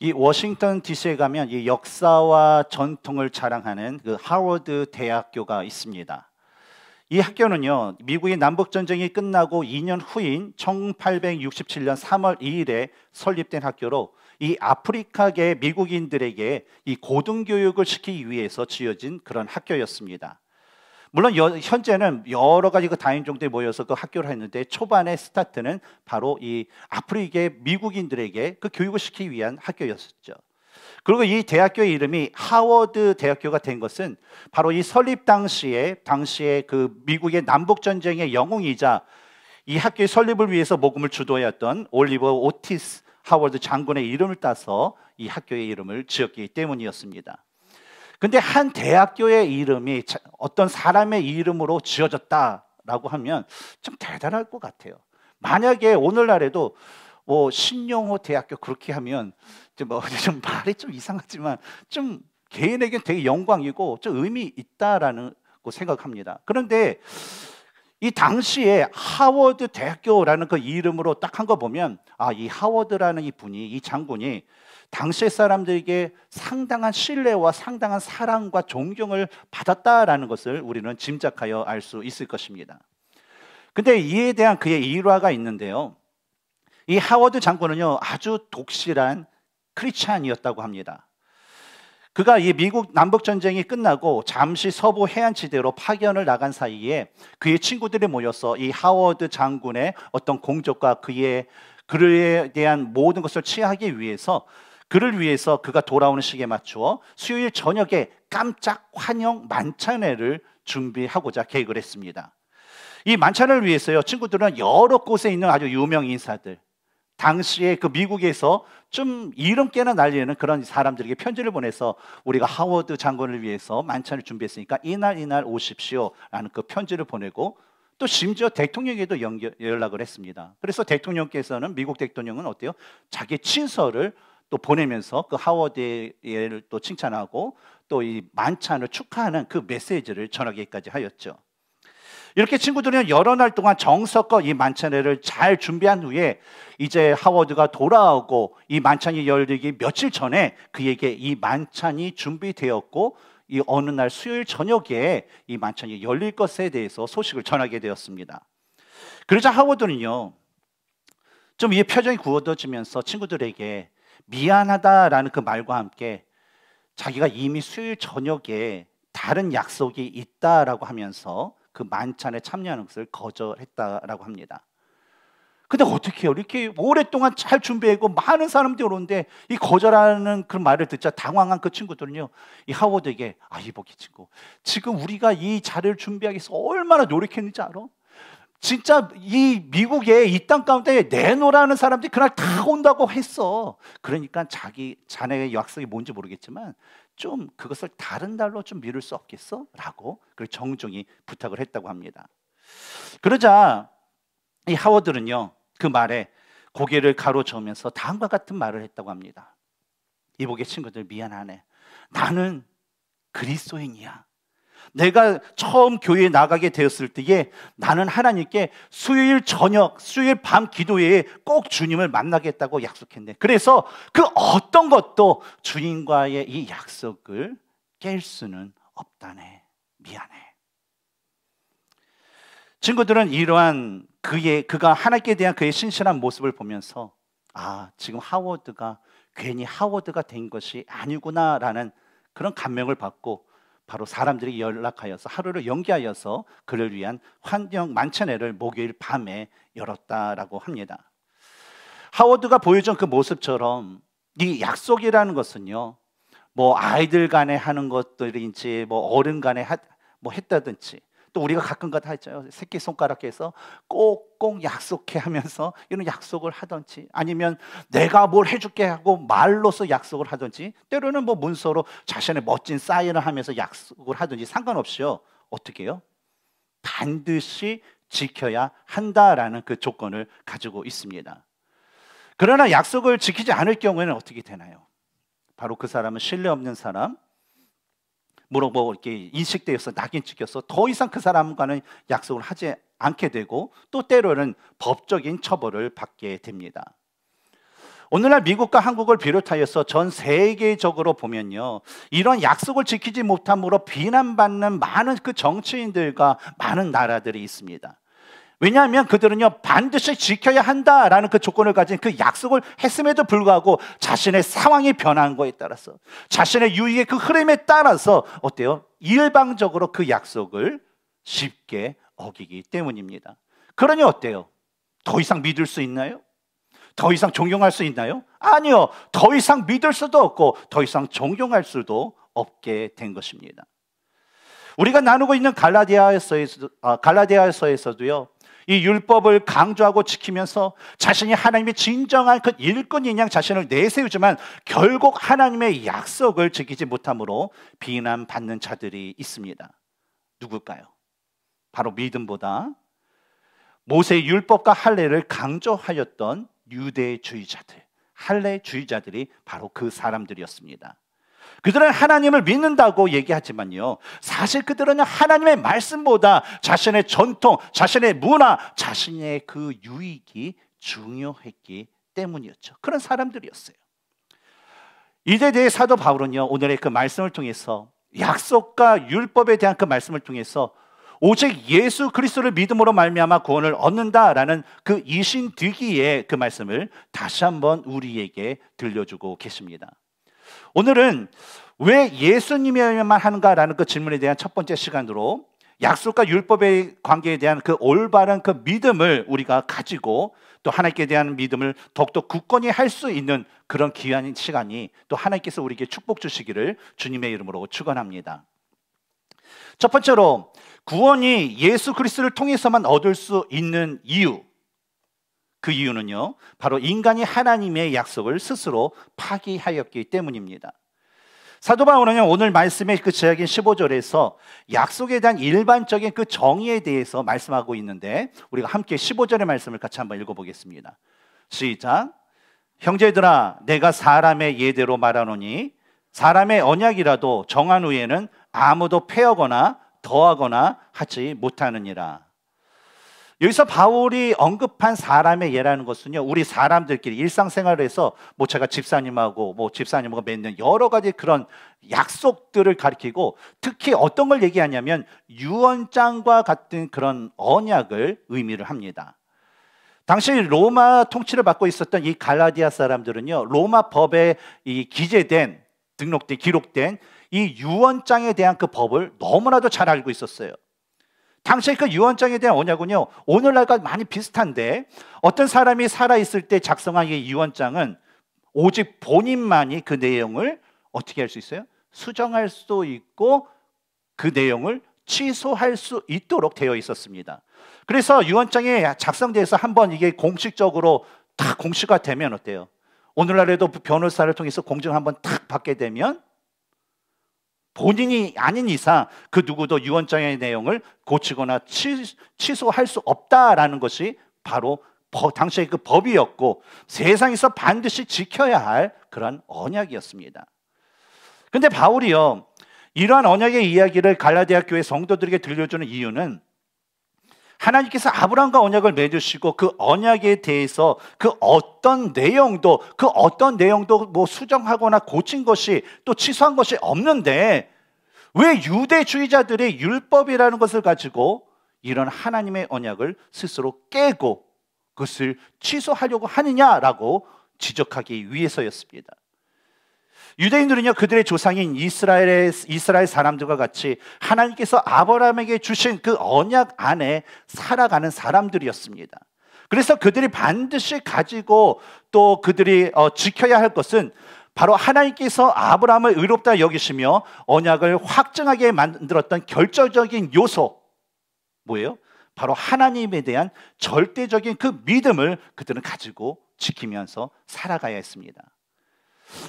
이 워싱턴 DC에 가면 이 역사와 전통을 자랑하는 그 하워드 대학교가 있습니다. 이 학교는요, 미국의 남북 전쟁이 끝나고 2년 후인 1867년 3월 2일에 설립된 학교로 이 아프리카계 미국인들에게 이 고등교육을 시키기 위해서 지어진 그런 학교였습니다. 물론 여, 현재는 여러 가지 그 다인종들이 모여서 그 학교를 했는데 초반의 스타트는 바로 이 앞으로 이게 미국인들에게 그 교육을 시키기 위한 학교였었죠. 그리고 이 대학교의 이름이 하워드 대학교가 된 것은 바로 이 설립 당시에 당시에 그 미국의 남북 전쟁의 영웅이자 이 학교의 설립을 위해서 모금을 주도했던 올리버 오티스 하워드 장군의 이름을 따서 이 학교의 이름을 지었기 때문이었습니다. 근데 한 대학교의 이름이 어떤 사람의 이름으로 지어졌다라고 하면 좀 대단할 것 같아요. 만약에 오늘날에도 뭐 신용호 대학교 그렇게 하면 좀뭐좀 말이 좀 이상하지만 좀 개인에겐 되게 영광이고 좀 의미 있다라는 거 생각합니다. 그런데 이 당시에 하워드 대학교라는 그 이름으로 딱 한 거 보면 아 이 하워드라는 이 분이 이 장군이 당시 의 사람들에게 상당한 신뢰와 상당한 사랑과 존경을 받았다라는 것을 우리는 짐작하여 알 수 있을 것입니다. 근데 이에 대한 그의 일화가 있는데요. 이 하워드 장군은요, 아주 독실한 크리스찬이었다고 합니다. 그가 이 미국 남북 전쟁이 끝나고 잠시 서부 해안 지대로 파견을 나간 사이에 그의 친구들이 모여서 이 하워드 장군의 어떤 공적과 그의 그에 대한 모든 것을 취하기 위해서 그를 위해서 그가 돌아오는 시기에 맞추어 수요일 저녁에 깜짝 환영 만찬회를 준비하고자 계획을 했습니다. 이 만찬을 위해서요, 친구들은 여러 곳에 있는 아주 유명 인사들, 당시에 그 미국에서 좀 이름 깨나 날리는 그런 사람들에게 편지를 보내서 우리가 하워드 장군을 위해서 만찬을 준비했으니까 이날 이날 오십시오라는 그 편지를 보내고 또 심지어 대통령에도 게 연결, 연락을 했습니다. 그래서 대통령께서는 미국 대통령은 어때요? 자기 친서를 또 보내면서 그 하워드를 또 칭찬하고 또 이 만찬을 축하하는 그 메시지를 전하기까지 하였죠. 이렇게 친구들은 여러 날 동안 정석껏 이 만찬회를 잘 준비한 후에 이제 하워드가 돌아오고 이 만찬이 열리기 며칠 전에 그에게 이 만찬이 준비되었고 이 어느 날 수요일 저녁에 이 만찬이 열릴 것에 대해서 소식을 전하게 되었습니다. 그러자 하워드는요. 좀 이 표정이 굳어지면서 친구들에게 미안하다라는 그 말과 함께 자기가 이미 수요일 저녁에 다른 약속이 있다라고 하면서 그 만찬에 참여하는 것을 거절했다라고 합니다. 근데 어떻게 해요? 이렇게 오랫동안 잘 준비했고 많은 사람들이 오는데 이 거절하는 그런 말을 듣자 당황한 그 친구들은요. 이 하워드에게 아, 이보기 친구. 지금 우리가 이 자리를 준비하기 위해서 얼마나 노력했는지 알아? 진짜 이 미국에 이 땅 가운데 내놓으라는 사람들이 그날 다 온다고 했어. 그러니까 자기 자네의 약속이 뭔지 모르겠지만 좀 그것을 다른 달로 좀 미룰 수 없겠어? 라고 그 정중히 부탁을 했다고 합니다. 그러자 이 하워드는요 그 말에 고개를 가로저으면서 다음과 같은 말을 했다고 합니다. 이복의 친구들 미안하네. 나는 그리스도인이야. 내가 처음 교회에 나가게 되었을 때에 나는 하나님께 수요일 저녁, 수요일 밤 기도회에 꼭 주님을 만나겠다고 약속했네. 그래서 그 어떤 것도 주님과의 이 약속을 깰 수는 없다네. 미안해. 친구들은 이러한 그의 그가 하나님께 대한 그의 신실한 모습을 보면서 아 지금 하워드가 괜히 하워드가 된 것이 아니구나라는 그런 감명을 받고 바로 사람들이 연락하여서 하루를 연기하여서 그를 위한 환영 만찬회를 목요일 밤에 열었다라고 합니다. 하워드가 보여준 그 모습처럼 이 약속이라는 것은요. 뭐 아이들 간에 하는 것들인지 뭐 어른 간에 하, 뭐 했다든지 또 우리가 가끔가 다 했잖아요. 새끼 손가락에서 꼭꼭 약속해 하면서 이런 약속을 하던지 아니면 내가 뭘 해줄게 하고 말로서 약속을 하던지 때로는 뭐 문서로 자신의 멋진 사인을 하면서 약속을 하던지 상관없이요. 어떻게 해요? 반드시 지켜야 한다라는 그 조건을 가지고 있습니다. 그러나 약속을 지키지 않을 경우에는 어떻게 되나요? 바로 그 사람은 신뢰 없는 사람, 물어보고 뭐, 뭐, 이렇게 인식되어서 낙인 찍혀서 더 이상 그 사람과는 약속을 하지 않게 되고 또 때로는 법적인 처벌을 받게 됩니다. 오늘날 미국과 한국을 비롯하여서 전 세계적으로 보면요. 이런 약속을 지키지 못함으로 비난받는 많은 그 정치인들과 많은 나라들이 있습니다. 왜냐하면 그들은요, 반드시 지켜야 한다라는 그 조건을 가진 그 약속을 했음에도 불구하고 자신의 상황이 변한 거에 따라서 자신의 유익의 그 흐름에 따라서 어때요? 일방적으로 그 약속을 쉽게 어기기 때문입니다. 그러니 어때요? 더 이상 믿을 수 있나요? 더 이상 존경할 수 있나요? 아니요. 더 이상 믿을 수도 없고 더 이상 존경할 수도 없게 된 것입니다. 우리가 나누고 있는 갈라디아서에서, 아, 갈라디아서에서도요. 이 율법을 강조하고 지키면서 자신이 하나님의 진정한 그 일꾼인 양 자신을 내세우지만 결국 하나님의 약속을 지키지 못함으로 비난받는 자들이 있습니다. 누굴까요? 바로 믿음보다 모세 율법과 할례를 강조하였던 유대주의자들, 할례주의자들이 바로 그 사람들이었습니다. 그들은 하나님을 믿는다고 얘기하지만요. 사실 그들은 하나님의 말씀보다 자신의 전통, 자신의 문화, 자신의 그 유익이 중요했기 때문이었죠. 그런 사람들이었어요. 이제 대해 사도 바울은요. 오늘의 그 말씀을 통해서 약속과 율법에 대한 그 말씀을 통해서 오직 예수 그리스도를 믿음으로 말미암아 구원을 얻는다라는 그 이신 뒤기에그 말씀을 다시 한번 우리에게 들려주고 계십니다. 오늘은 왜 예수님이어야만 하는가라는 그 질문에 대한 첫 번째 시간으로 약속과 율법의 관계에 대한 그 올바른 그 믿음을 우리가 가지고 또 하나님께 대한 믿음을 더욱더 굳건히 할 수 있는 그런 귀한 시간이 또 하나님께서 우리에게 축복 주시기를 주님의 이름으로 축원합니다. 첫 번째로 구원이 예수 그리스도를 통해서만 얻을 수 있는 이유 그 이유는요, 바로 인간이 하나님의 약속을 스스로 파기하였기 때문입니다. 사도 바울은요, 오늘 말씀의 그 제약인 15절에서 약속에 대한 일반적인 그 정의에 대해서 말씀하고 있는데, 우리가 함께 15절의 말씀을 같이 한번 읽어보겠습니다. 시작. 형제들아, 내가 사람의 예대로 말하노니, 사람의 언약이라도 정한 후에는 아무도 패하거나 더하거나 하지 못하느니라. 여기서 바울이 언급한 사람의 예라는 것은요, 우리 사람들끼리 일상생활에서 뭐 제가 집사님하고 뭐 집사님하고 맺는 여러 가지 그런 약속들을 가리키고 특히 어떤 걸 얘기하냐면 유언장과 같은 그런 언약을 의미를 합니다. 당시 로마 통치를 받고 있었던 이 갈라디아 사람들은요, 로마 법에 이 기재된 등록된 기록된 이 유언장에 대한 그 법을 너무나도 잘 알고 있었어요. 당시에 그 유언장에 대한 언약은요 오늘날과 많이 비슷한데 어떤 사람이 살아 있을 때 작성한 이 유언장은 오직 본인만이 그 내용을 어떻게 할 수 있어요? 수정할 수도 있고 그 내용을 취소할 수 있도록 되어 있었습니다. 그래서 유언장이 작성돼서 한번 이게 공식적으로 다 공시가 되면 어때요? 오늘날에도 변호사를 통해서 공증 한번 탁 받게 되면 본인이 아닌 이상 그 누구도 유언장의 내용을 고치거나 취소할 수 없다라는 것이 바로 당시의 그 법이었고 세상에서 반드시 지켜야 할 그런 언약이었습니다. 근데 바울이요. 이러한 언약의 이야기를 갈라디아 교회 성도들에게 들려주는 이유는 하나님께서 아브라함과 언약을 맺으시고 그 언약에 대해서 그 어떤 내용도 그 어떤 내용도 뭐 수정하거나 고친 것이 또 취소한 것이 없는데 왜 유대주의자들의 율법이라는 것을 가지고 이런 하나님의 언약을 스스로 깨고 그것을 취소하려고 하느냐라고 지적하기 위해서였습니다. 유대인들은요 그들의 조상인 이스라엘의 이스라엘 사람들과 같이 하나님께서 아브라함에게 주신 그 언약 안에 살아가는 사람들이었습니다. 그래서 그들이 반드시 가지고 또 그들이 어, 지켜야 할 것은 바로 하나님께서 아브라함을 의롭다 여기시며 언약을 확증하게 만들었던 결정적인 요소 뭐예요? 바로 하나님에 대한 절대적인 그 믿음을 그들은 가지고 지키면서 살아가야 했습니다.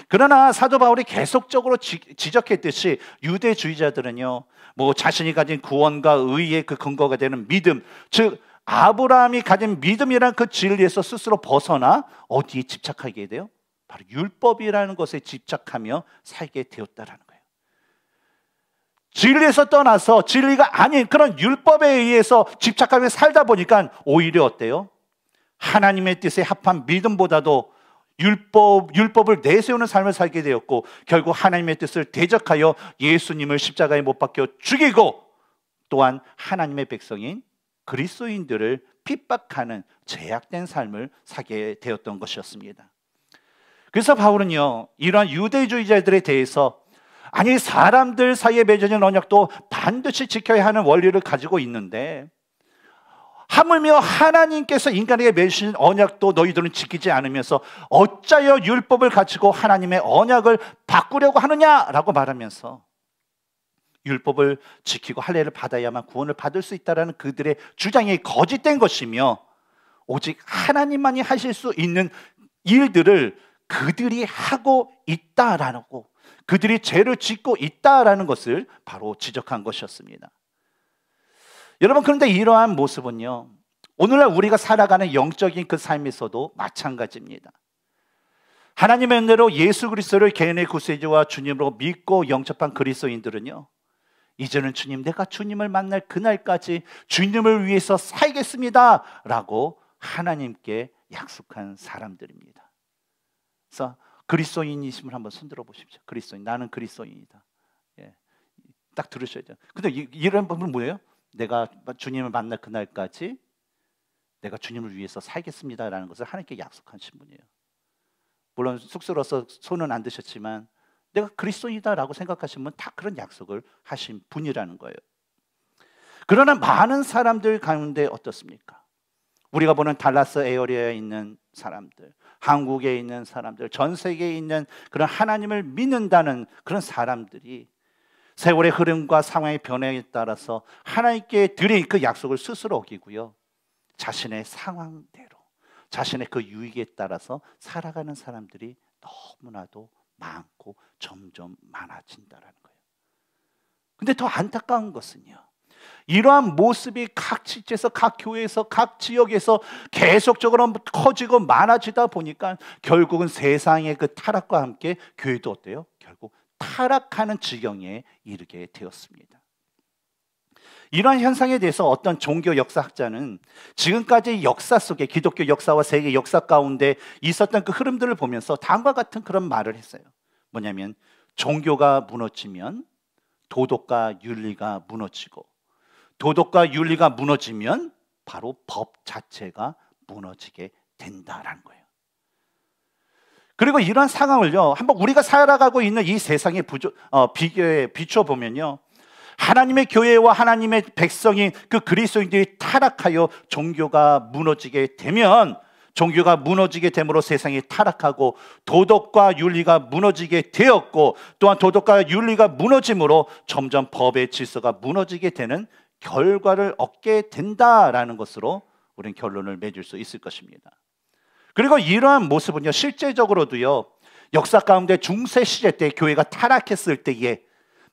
그러나 사도 바울이 계속적으로 지, 적했듯이 유대주의자들은요, 뭐 자신이 가진 구원과 의의 그 근거가 되는 믿음, 즉 아브라함이 가진 믿음이란 그 진리에서 스스로 벗어나 어디에 집착하게 돼요? 바로 율법이라는 것에 집착하며 살게 되었다라는 거예요. 진리에서 떠나서 진리가 아닌 그런 율법에 의해서 집착하며 살다 보니까 오히려 어때요? 하나님의 뜻에 합한 믿음보다도 율법, 율법을 내세우는 삶을 살게 되었고 결국 하나님의 뜻을 대적하여 예수님을 십자가에 못 박혀 죽이고 또한 하나님의 백성인 그리스도인들을 핍박하는 제약된 삶을 사게 되었던 것이었습니다. 그래서 바울은요, 이러한 유대주의자들에 대해서 아니 사람들 사이에 맺어진 언약도 반드시 지켜야 하는 원리를 가지고 있는데 하물며 하나님께서 인간에게 맺으신 언약도 너희들은 지키지 않으면서 어짜여 율법을 가지고 하나님의 언약을 바꾸려고 하느냐라고 말하면서 율법을 지키고 할례를 받아야만 구원을 받을 수 있다라는 그들의 주장이 거짓된 것이며 오직 하나님만이 하실 수 있는 일들을 그들이 하고 있다라고 그들이 죄를 짓고 있다라는 것을 바로 지적한 것이었습니다. 여러분 그런데 이러한 모습은요. 오늘날 우리가 살아가는 영적인 그 삶에서도 마찬가지입니다. 하나님의 은혜로 예수 그리스도를 개인의 구세주와 주님으로 믿고 영접한 그리스도인들은요. 이제는 주님 내가 주님을 만날 그날까지 주님을 위해서 살겠습니다라고 하나님께 약속한 사람들입니다. 그래서 그리스도인이심을 한번 손들어 보십시오. 그리스도인 나는 그리스도인이다. 예. 딱 들으셔야죠. 근데 이, 이런 분은 뭐예요? 내가 주님을 만날 그날까지 내가 주님을 위해서 살겠습니다라는 것을 하나님께 약속하신 분이에요. 물론 숙소로서 손은 안 드셨지만 내가 그리스도이다라고 생각하신분 다 그런 약속을 하신 분이라는 거예요. 그러나 많은 사람들 가운데 어떻습니까? 우리가 보는 달라스 에어리어에 있는 사람들, 한국에 있는 사람들, 전 세계에 있는 그런 하나님을 믿는다는 그런 사람들이 세월의 흐름과 상황의 변화에 따라서 하나님께 드린 그 약속을 스스로 어기고요. 자신의 상황대로, 자신의 그 유익에 따라서 살아가는 사람들이 너무나도 많고 점점 많아진다라는 거예요. 근데 더 안타까운 것은요. 이러한 모습이 각 지체에서 각 교회에서 각 지역에서 계속적으로 커지고 많아지다 보니까 결국은 세상의 그 타락과 함께 교회도 어때요? 결국 타락하는 지경에 이르게 되었습니다. 이러한 현상에 대해서 어떤 종교 역사학자는 지금까지 역사 속에 기독교 역사와 세계 역사 가운데 있었던 그 흐름들을 보면서 다음과 같은 그런 말을 했어요. 뭐냐면 종교가 무너지면 도덕과 윤리가 무너지고 도덕과 윤리가 무너지면 바로 법 자체가 무너지게 된다라는 거예요. 그리고 이러한 상황을요, 한번 우리가 살아가고 있는 이 세상에 부조, 어, 비교에 비춰보면요. 하나님의 교회와 하나님의 백성이 그 그리스도인들이 타락하여 종교가 무너지게 되면 종교가 무너지게 되므로 세상이 타락하고 도덕과 윤리가 무너지게 되었고 또한 도덕과 윤리가 무너짐으로 점점 법의 질서가 무너지게 되는 결과를 얻게 된다라는 것으로 우리는 결론을 맺을 수 있을 것입니다. 그리고 이러한 모습은요, 실제적으로도요, 역사 가운데 중세 시대 때 교회가 타락했을 때에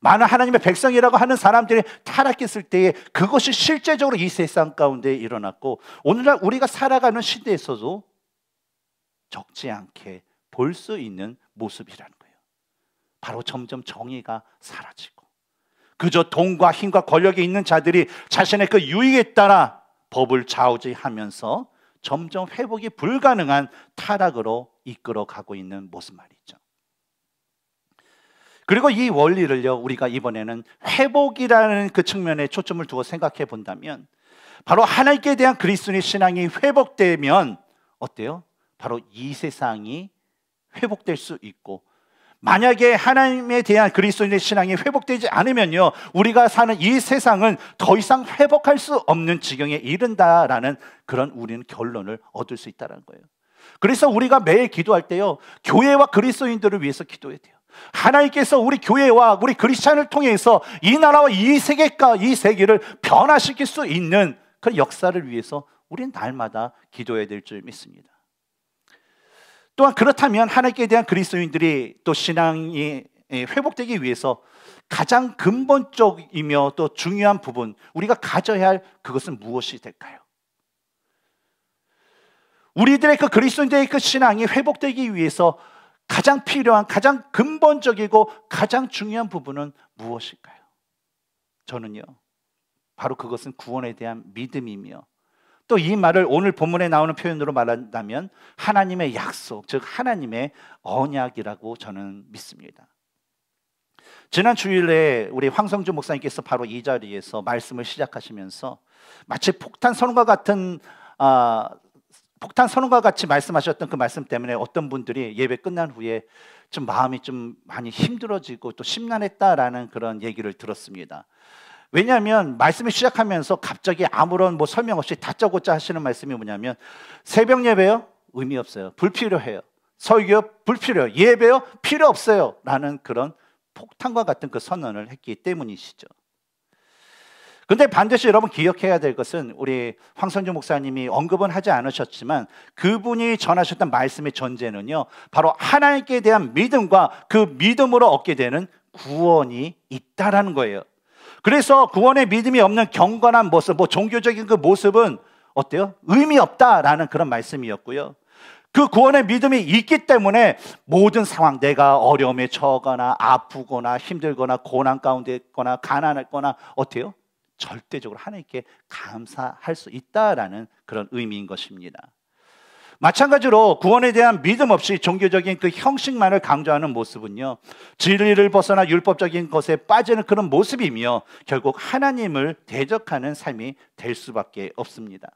많은 하나님의 백성이라고 하는 사람들이 타락했을 때에 그것이 실제적으로 이 세상 가운데 일어났고 오늘날 우리가 살아가는 시대에서도 적지 않게 볼 수 있는 모습이라는 거예요. 바로 점점 정의가 사라지고 그저 돈과 힘과 권력이 있는 자들이 자신의 그 유익에 따라 법을 좌우지하면서 점점 회복이 불가능한 타락으로 이끌어 가고 있는 모습 말이죠. 그리고 이 원리를요, 우리가 이번에는 회복이라는 그 측면에 초점을 두고 생각해 본다면, 바로 하나님께 대한 그리스도의 신앙이 회복되면, 어때요? 바로 이 세상이 회복될 수 있고, 만약에 하나님에 대한 그리스도인의 신앙이 회복되지 않으면요, 우리가 사는 이 세상은 더 이상 회복할 수 없는 지경에 이른다라는 그런 우리는 결론을 얻을 수 있다는 거예요. 그래서 우리가 매일 기도할 때요, 교회와 그리스도인들을 위해서 기도해야 돼요. 하나님께서 우리 교회와 우리 그리스찬을 통해서 이 나라와 이 세계가 이 세계를 변화시킬 수 있는 그런 역사를 위해서 우리는 날마다 기도해야 될 줄 믿습니다. 또한 그렇다면 하나님께 대한 그리스도인들이 또 신앙이 예, 회복되기 위해서 가장 근본적이며 또 중요한 부분 우리가 가져야 할 그것은 무엇이 될까요? 우리들의 그 그리스도인들의 그 신앙이 회복되기 위해서 가장 필요한 가장 근본적이고 가장 중요한 부분은 무엇일까요? 저는요. 바로 그것은 구원에 대한 믿음이며 또이 말을 오늘 본문에 나오는 표현으로 말한다면 하나님의 약속, 즉 하나님의 언약이라고 저는 믿습니다. 지난 주일에 우리 황성주 목사님께서 바로 이 자리에서 말씀을 시작하시면서 마치 폭탄 선과 같은 아, 폭탄 선언과 같이 말씀하셨던 그 말씀 때문에 어떤 분들이 예배 끝난 후에 좀 마음이 좀 많이 힘들어지고 또 심란했다라는 그런 얘기를 들었습니다. 왜냐하면 말씀이 시작하면서 갑자기 아무런 뭐 설명 없이 다짜고짜 하시는 말씀이 뭐냐면 새벽 예배요? 의미 없어요. 불필요해요. 설교 불필요. 해요 예배요? 필요 없어요. 라는 그런 폭탄과 같은 그 선언을 했기 때문이시죠. 근데 반드시 여러분 기억해야 될 것은 우리 황성주 목사님이 언급은 하지 않으셨지만 그분이 전하셨던 말씀의 전제는요. 바로 하나님께 대한 믿음과 그 믿음으로 얻게 되는 구원이 있다라는 거예요. 그래서 구원의 믿음이 없는 경건한 모습, 뭐 종교적인 그 모습은 어때요? 의미 없다라는 그런 말씀이었고요. 그 구원의 믿음이 있기 때문에 모든 상황, 내가 어려움에 처하거나 아프거나 힘들거나 고난 가운데 있거나 가난했거나 어때요? 절대적으로 하나님께 감사할 수 있다라는 그런 의미인 것입니다. 마찬가지로 구원에 대한 믿음 없이 종교적인 그 형식만을 강조하는 모습은요, 진리를 벗어나 율법적인 것에 빠지는 그런 모습이며 결국 하나님을 대적하는 삶이 될 수밖에 없습니다.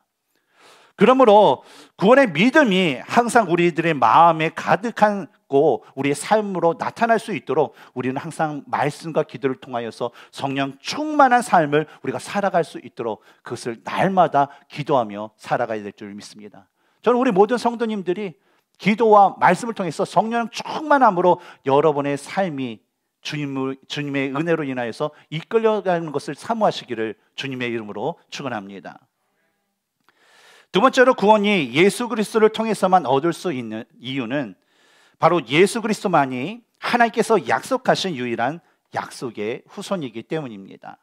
그러므로 구원의 믿음이 항상 우리들의 마음에 가득하고 우리의 삶으로 나타날 수 있도록 우리는 항상 말씀과 기도를 통하여서 성령 충만한 삶을 우리가 살아갈 수 있도록 그것을 날마다 기도하며 살아가야 될 줄 믿습니다. 저는 우리 모든 성도님들이 기도와 말씀을 통해서 성령 충만함으로 여러분의 삶이 주님, 주님의 은혜로 인하여서 이끌려가는 것을 사모하시기를 주님의 이름으로 축원합니다. 두 번째로 구원이 예수 그리스도를 통해서만 얻을 수 있는 이유는 바로 예수 그리스도만이 하나님께서 약속하신 유일한 약속의 후손이기 때문입니다.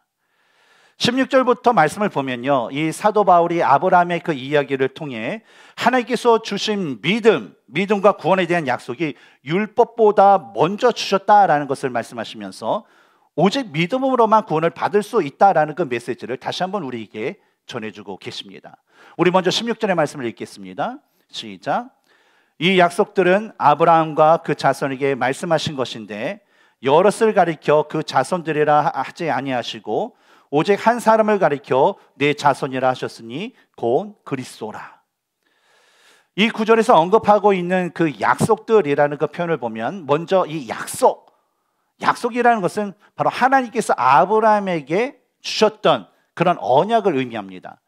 16절부터 말씀을 보면요. 이 사도 바울이 아브라함의 그 이야기를 통해 하나님께서 주신 믿음, 믿음과 구원에 대한 약속이 율법보다 먼저 주셨다라는 것을 말씀하시면서 오직 믿음으로만 구원을 받을 수 있다라는 그 메시지를 다시 한번 우리에게 전해주고 계십니다. 우리 먼저 16절의 말씀을 읽겠습니다. 시작. 이 약속들은 아브라함과 그 자손에게 말씀하신 것인데 여럿을 가리켜 그 자손들이라 하지 아니하시고 오직 한 사람을 가리켜 내 자손이라 하셨으니 곧 그리스도라. 이 구절에서 언급하고 있는 그 약속들이라는 그 표현을 보면 먼저 이 약속, 약속이라는 것은 바로 하나님께서 아브라함에게 주셨던 그런 언약을 의미합니다.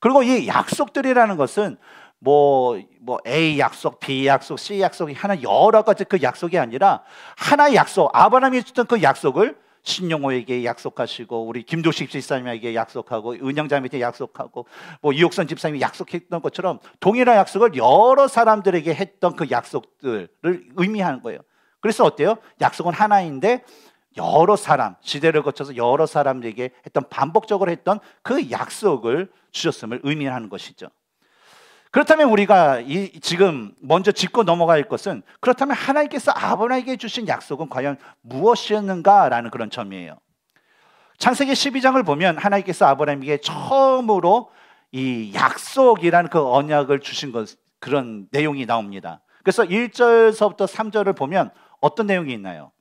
그리고 이 약속들이라는 것은 뭐, 뭐 A 약속, B 약속, C 약속이 하나 여러 가지 그 약속이 아니라 하나의 약속, 아브라함이 주던 그 약속을 신용호에게 약속하시고 우리 김조식 집사님에게 약속하고 은영자매에게 약속하고 뭐 이옥선 집사님이 약속했던 것처럼 동일한 약속을 여러 사람들에게 했던 그 약속들을 의미하는 거예요. 그래서 어때요? 약속은 하나인데 여러 사람 시대를 거쳐서 여러 사람에게 들 했던 반복적으로 했던 그 약속을 주셨음을 의미하는 것이죠. 그렇다면 우리가 이, 지금 먼저 짚고 넘어갈 것은 그렇다면 하나님께서 아브라함에게 주신 약속은 과연 무엇이었는가라는 그런 점이에요. 창세기 12장을 보면 하나님께서 아브라함에게 처음으로 이 약속이라는 그 언약을 주신 것, 그런 내용이 나옵니다. 그래서 1절서부터 3절을 보면 어떤 내용이 있나요?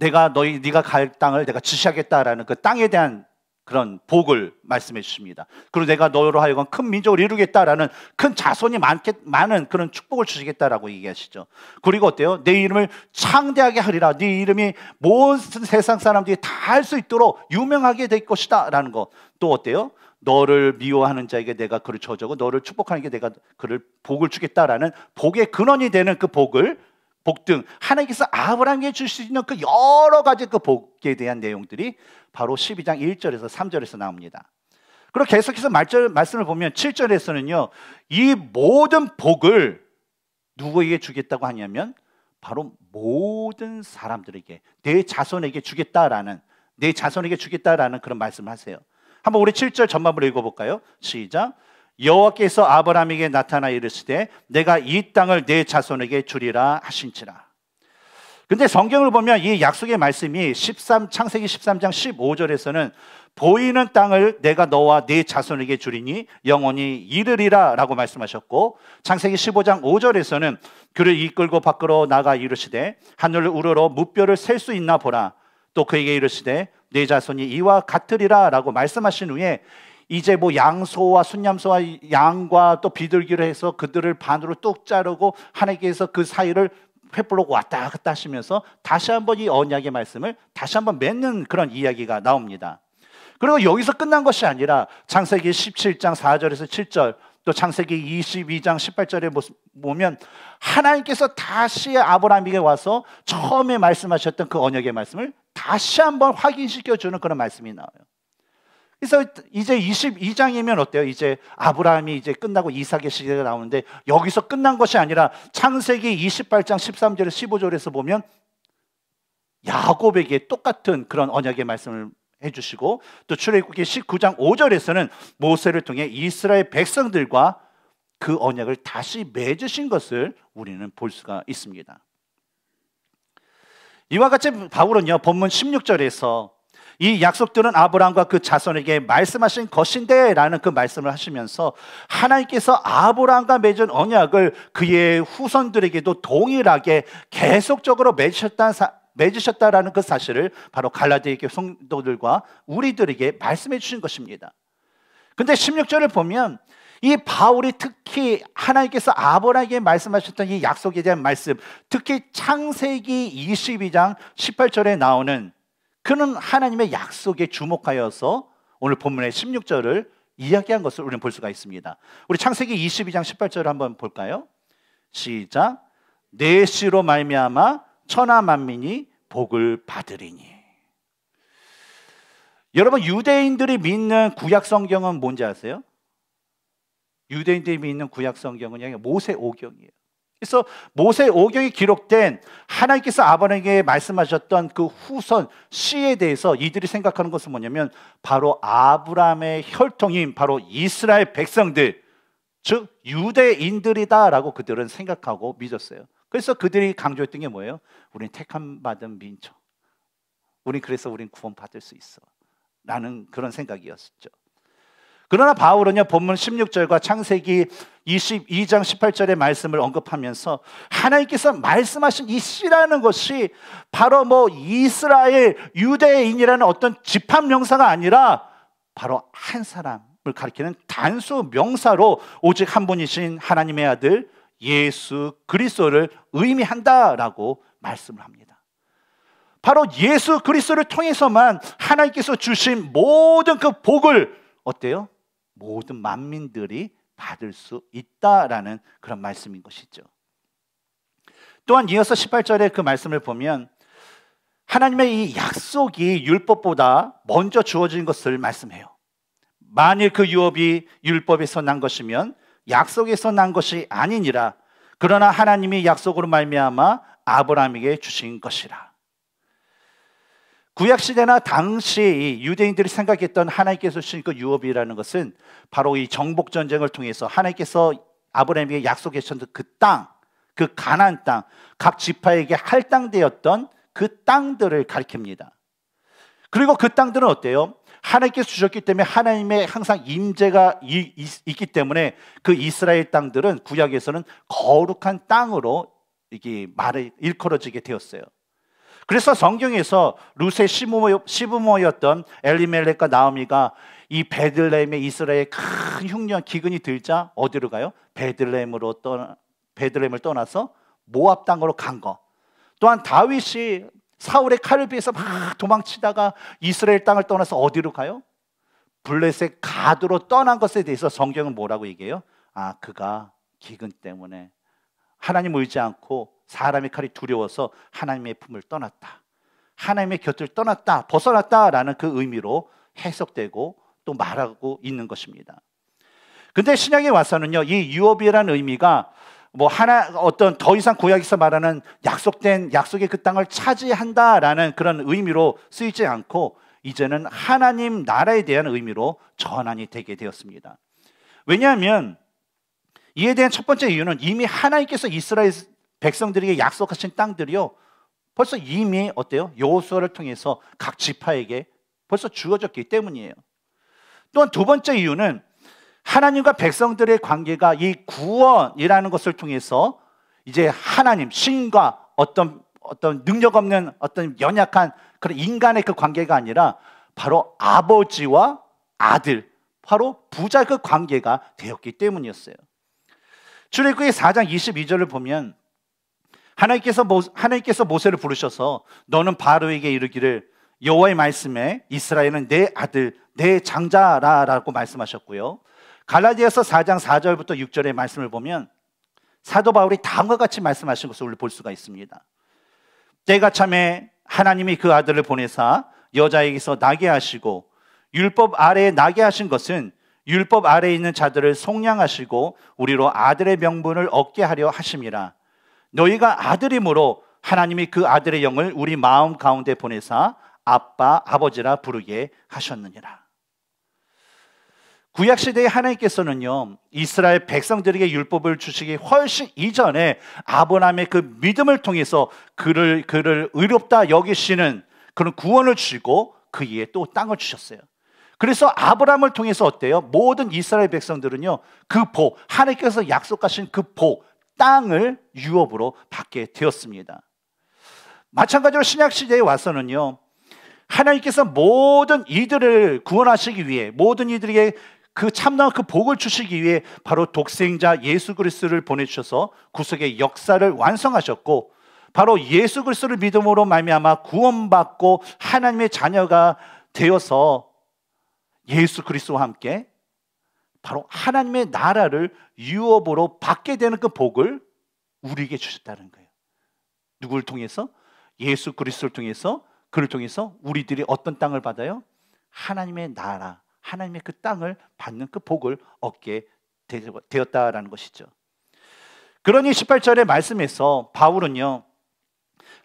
내가 너희 네가 갈 땅을 내가 지시하겠다라는 그 땅에 대한 그런 복을 말씀해 주십니다. 그리고 내가 너로 하여금 큰 민족을 이루겠다라는 큰 자손이 많게, 많은 그런 축복을 주시겠다라고 얘기하시죠. 그리고 어때요? 내 이름을 창대하게 하리라. 네 이름이 모든 세상 사람들이 다 알 수 있도록 유명하게 될 것이다라는 거. 또 어때요? 너를 미워하는 자에게 내가 그를 저주고 너를 축복하는 게 내가 그를 복을 주겠다라는 복의 근원이 되는 그 복을 복등 하나님께서 아브라함에게 주있는그 여러 가지 그 복에 대한 내용들이 바로 12장 1절에서 3절에서 나옵니다. 그리고 계속해서 말절, 말씀을 보면 7절에서는요. 이 모든 복을 누구에게 주겠다고 하냐면 바로 모든 사람들에게 내 자손에게 주겠다라는 내 자손에게 주겠다라는 그런 말씀을 하세요. 한번 우리 7절 전반부를 읽어 볼까요? 시작. 여호와께서 아브라함에게 나타나 이르시되 내가 이 땅을 내 자손에게 주리라 하신지라. 근데 성경을 보면 이 약속의 말씀이 13 창세기 13장 15절에서는 보이는 땅을 내가 너와 네 자손에게 주리니 영원히 이르리라라고 말씀하셨고 창세기 15장 5절에서는 그를 이끌고 밖으로 나가 이르시되 하늘을 우러러 무뼈를 셀 수 있나 보라 또 그에게 이르시되 네 자손이 이와 같으리라라고 말씀하신 후에 이제 뭐 양소와 순념소와 양과 또 비둘기로 해서 그들을 반으로 뚝 자르고 하나님께서 그 사이를 횃불로 왔다 갔다 하시면서 다시 한번 이 언약의 말씀을 다시 한번 맺는 그런 이야기가 나옵니다. 그리고 여기서 끝난 것이 아니라 창세기 17장 4절에서 7절 또 창세기 22장 18절에 보면 하나님께서 다시 아브라함에게 와서 처음에 말씀하셨던 그 언약의 말씀을 다시 한번 확인시켜 주는 그런 말씀이 나와요. 그래서 이제 22장이면 어때요? 이제 아브라함이 이제 끝나고 이삭의 시대가 나오는데 여기서 끝난 것이 아니라 창세기 28장 13절 15절에서 보면 야곱에게 똑같은 그런 언약의 말씀을 해주시고 또 출애굽기 19장 5절에서는 모세를 통해 이스라엘 백성들과 그 언약을 다시 맺으신 것을 우리는 볼 수가 있습니다. 이와 같이 바울은요 본문 16절에서 이 약속들은 아브라함과 그 자손에게 말씀하신 것인데 라는 그 말씀을 하시면서 하나님께서 아브라함과 맺은 언약을 그의 후손들에게도 동일하게 계속적으로 맺으셨다는 사, 맺으셨다라는 그 사실을 바로 갈라디아 교 성도들과 우리들에게 말씀해 주신 것입니다. 근데 16절을 보면 이 바울이 특히 하나님께서 아브라함에게 말씀하셨던 이 약속에 대한 말씀, 특히 창세기 22장 18절에 나오는 그는 하나님의 약속에 주목하여서 오늘 본문의 16절을 이야기한 것을 우리는 볼 수가 있습니다. 우리 창세기 22장 18절을 한번 볼까요? 시작. 내 씨로 말미암아 천하 만민이 복을 받으리니. 여러분 유대인들이 믿는 구약 성경은 뭔지 아세요? 유대인들이 믿는 구약 성경은 모세 오경이에요. 그래서 모세 오경이 기록된 하나님께서 아브라함에게 말씀하셨던 그 후손 씨에 대해서 이들이 생각하는 것은 뭐냐면 바로 아브라함의 혈통인 바로 이스라엘 백성들 즉 유대인들이다라고 그들은 생각하고 믿었어요. 그래서 그들이 강조했던 게 뭐예요? 우린 택함 받은 민족. 우린 그래서 우린 구원 받을 수 있어. 라는 그런 생각이었죠. 그러나 바울은요, 본문 16절과 창세기 22장 18절의 말씀을 언급하면서 하나님께서 말씀하신 이 씨라는 것이 바로 뭐 이스라엘 유대인이라는 어떤 집합 명사가 아니라 바로 한 사람을 가리키는 단수 명사로 오직 한 분이신 하나님의 아들 예수 그리스도를 의미한다라고 말씀을 합니다. 바로 예수 그리스도를 통해서만 하나님께서 주신 모든 그 복을 어때요? 모든 만민들이 받을 수 있다라는 그런 말씀인 것이죠. 또한 이어서 18절의 그 말씀을 보면 하나님의 이 약속이 율법보다 먼저 주어진 것을 말씀해요. 만일 그 유업이 율법에서 난 것이면 약속에서 난 것이 아니니라. 그러나 하나님이 약속으로 말미암아 아브라함에게 주신 것이라. 구약 시대나 당시 유대인들이 생각했던 하나님께서 주신 그 유업이라는 것은 바로 이 정복 전쟁을 통해서 하나님께서 아브라함에게 약속해 주셨던 그 땅, 그 가나안 땅, 각 지파에게 할당되었던 그 땅들을 가리킵니다. 그리고 그 땅들은 어때요? 하나님께서 주셨기 때문에 하나님의 항상 임재가 이, 있, 있기 때문에 그 이스라엘 땅들은 구약에서는 거룩한 땅으로 이게 말을 일컬어지게 되었어요. 그래서 성경에서 루의 시부모, 였던 엘리멜렉과 나오미가 이 베들레헴의 이스라엘 큰 흉년 기근이 들자 어디로 가요? 베들레헴으로 떠나 베들레헴을 떠나서 모압 땅으로 간 거. 또한 다윗이 사울의 칼을 피해서 막 도망치다가 이스라엘 땅을 떠나서 어디로 가요? 블레셋 가드로 떠난 것에 대해서 성경은 뭐라고 얘기해요? 아, 그가 기근 때문에 하나님 의지 않고 사람의 칼이 두려워서 하나님의 품을 떠났다. 하나님의 곁을 떠났다, 벗어났다라는 그 의미로 해석되고 또 말하고 있는 것입니다. 근데 신약에 와서는요, 이 유업이라는 의미가 뭐 하나 어떤 더 이상 구약에서 말하는 약속된 약속의 그 땅을 차지한다라는 그런 의미로 쓰이지 않고 이제는 하나님 나라에 대한 의미로 전환이 되게 되었습니다. 왜냐하면 이에 대한 첫 번째 이유는 이미 하나님께서 이스라엘 백성들에게 약속하신 땅들이요. 벌써 이미 어때요? 여호수아를 통해서 각 지파에게 벌써 주어졌기 때문이에요. 또한 두 번째 이유는 하나님과 백성들의 관계가 이 구원이라는 것을 통해서 이제 하나님 신과 어떤 어떤 능력 없는 어떤 연약한 그런 인간의 그 관계가 아니라 바로 아버지와 아들 바로 부자 그 관계가 되었기 때문이었어요. 출애굽기 4장 22절을 보면 하나님께서 모, 하나님께서 모세를 부르셔서 너는 바로에게 이르기를 여호와의 말씀에 이스라엘은 내 아들 내 장자라라고 말씀하셨고요. 갈라디아서 4장 4절부터 6절의 말씀을 보면 사도 바울이 다음과 같이 말씀하신 것을 우리 볼 수가 있습니다. 때가 참에 하나님이 그 아들을 보내사 여자에게서 나게 하시고 율법 아래에 나게 하신 것은 율법 아래에 있는 자들을 속량하시고 우리로 아들의 명분을 얻게 하려 하심이라 너희가 아들이므로 하나님이 그 아들의 영을 우리 마음 가운데 보내사 아빠 아버지라 부르게 하셨느니라. 구약 시대의 하나님께서는요 이스라엘 백성들에게 율법을 주시기 훨씬 이전에 아브라함의 그 믿음을 통해서 그를 그를 의롭다 여기시는 그런 구원을 주시고 그 이에 또 땅을 주셨어요. 그래서 아브라함을 통해서 어때요? 모든 이스라엘 백성들은요 그복 하나님께서 약속하신 그복 땅을 유업으로 받게 되었습니다. 마찬가지로 신약 시대에 와서는요. 하나님께서 모든 이들을 구원하시기 위해 모든 이들에게 그 참나한 그 복을 주시기 위해 바로 독생자 예수 그리스도를 보내 주셔서 구속의 역사를 완성하셨고 바로 예수 그리스도를 믿음으로 말미암아 구원받고 하나님의 자녀가 되어서 예수 그리스도와 함께 바로 하나님의 나라를 유업으로 받게 되는 그 복을 우리에게 주셨다는 거예요. 누구를 통해서? 예수 그리스도를 통해서 그를 통해서 우리들이 어떤 땅을 받아요? 하나님의 나라, 하나님의 그 땅을 받는 그 복을 얻게 되었다라는 것이죠. 그러니 18절의 말씀에서 바울은요.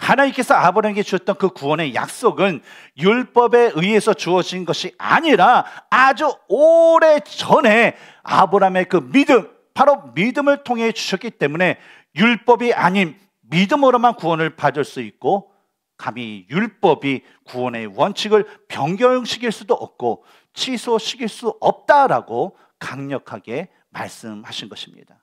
하나님께서 아브라함에게 주셨던 그 구원의 약속은 율법에 의해서 주어진 것이 아니라 아주 오래 전에 아브라함의 그 믿음, 바로 믿음을 통해 주셨기 때문에 율법이 아닌 믿음으로만 구원을 받을 수 있고 감히 율법이 구원의 원칙을 변경시킬 수도 없고 취소시킬 수 없다라고 강력하게 말씀하신 것입니다.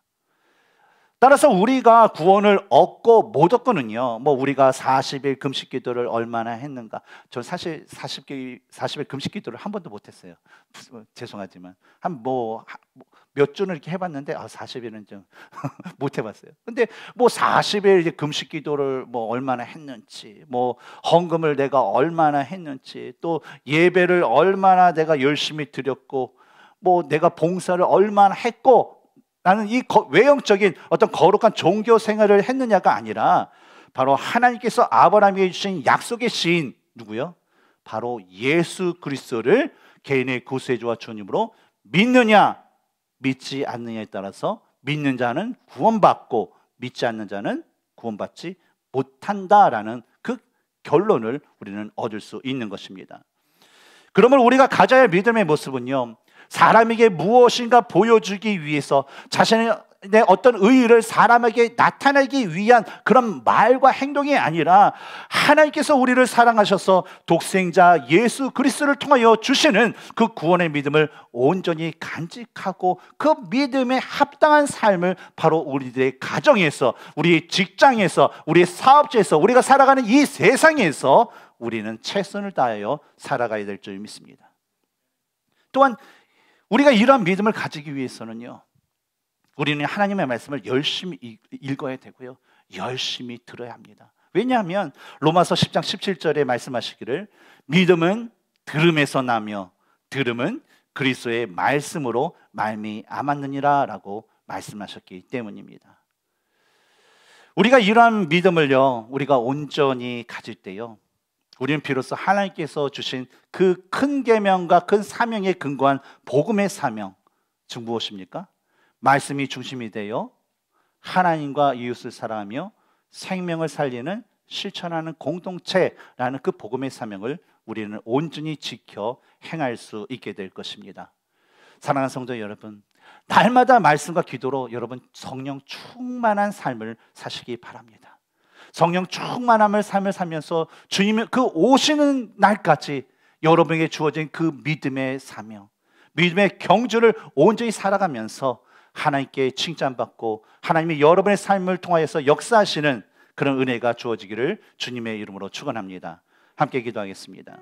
따라서 우리가 구원을 얻고 못 얻고는요, 뭐 우리가 40일 금식 기도를 얼마나 했는가. 전 사실 40일, 40일 금식 기도를 한 번도 못 했어요. 죄송하지만. 뭐, 한 뭐, 몇 주는 이렇게 해봤는데, 아, 40일은 좀 못 해봤어요. 근데 뭐 40일 이제 금식 기도를 뭐 얼마나 했는지, 뭐 헌금을 내가 얼마나 했는지, 또 예배를 얼마나 내가 열심히 드렸고, 뭐 내가 봉사를 얼마나 했고, 나는 이 외형적인 어떤 거룩한 종교 생활을 했느냐가 아니라 바로 하나님께서 아브라함에게 주신 약속의 시인 누구요? 바로 예수 그리스도를 개인의 구세주와 주님으로 믿느냐 믿지 않느냐에 따라서 믿는 자는 구원받고 믿지 않는 자는 구원받지 못한다라는 그 결론을 우리는 얻을 수 있는 것입니다. 그러면 우리가 가져야 할 믿음의 모습은요. 사람에게 무엇인가 보여주기 위해서 자신의 어떤 의의를 사람에게 나타내기 위한 그런 말과 행동이 아니라 하나님께서 우리를 사랑하셔서 독생자 예수 그리스도를 통하여 주시는 그 구원의 믿음을 온전히 간직하고 그 믿음에 합당한 삶을 바로 우리들의 가정에서 우리의 직장에서 우리의 사업지에서 우리가 살아가는 이 세상에서 우리는 최선을 다하여 살아가야 될 줄 믿습니다. 또한 우리가 이러한 믿음을 가지기 위해서는요, 우리는 하나님의 말씀을 열심히 읽어야 되고요, 열심히 들어야 합니다. 왜냐하면 로마서 10장 17절에 말씀하시기를 믿음은 들음에서 나며 들음은 그리스도의 말씀으로 말미암았느니라라고 말씀하셨기 때문입니다. 우리가 이러한 믿음을요, 우리가 온전히 가질 때요, 우리는 비로소 하나님께서 주신 그 큰 계명과 큰 사명에 근거한 복음의 사명, 즉 무엇입니까? 말씀이 중심이 되어 하나님과 이웃을 사랑하며 생명을 살리는 실천하는 공동체라는 그 복음의 사명을 우리는 온전히 지켜 행할 수 있게 될 것입니다. 사랑하는 성도 여러분, 날마다 말씀과 기도로 여러분 성령 충만한 삶을 사시기 바랍니다. 성령 충만함을 삶을 살면서 주님 그 오시는 날까지 여러분에게 주어진 그 믿음의 사명, 믿음의 경주를 온전히 살아가면서 하나님께 칭찬받고 하나님이 여러분의 삶을 통하여서 역사하시는 그런 은혜가 주어지기를 주님의 이름으로 축원합니다. 함께 기도하겠습니다.